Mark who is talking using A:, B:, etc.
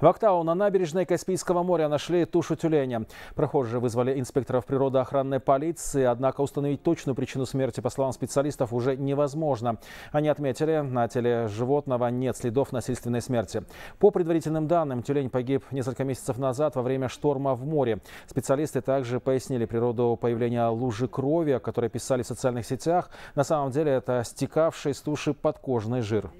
A: В Актау на набережной Каспийского моря нашли тушу тюленя. Прохожие вызвали инспекторов природоохранной полиции, однако установить точную причину смерти, по словам специалистов, уже невозможно. Они отметили, на теле животного нет следов насильственной смерти. По предварительным данным, тюлень погиб несколько месяцев назад во время шторма в море. Специалисты также пояснили природу появления лужи крови, о которой писали в социальных сетях. На самом деле это стекавший с туши подкожный жир.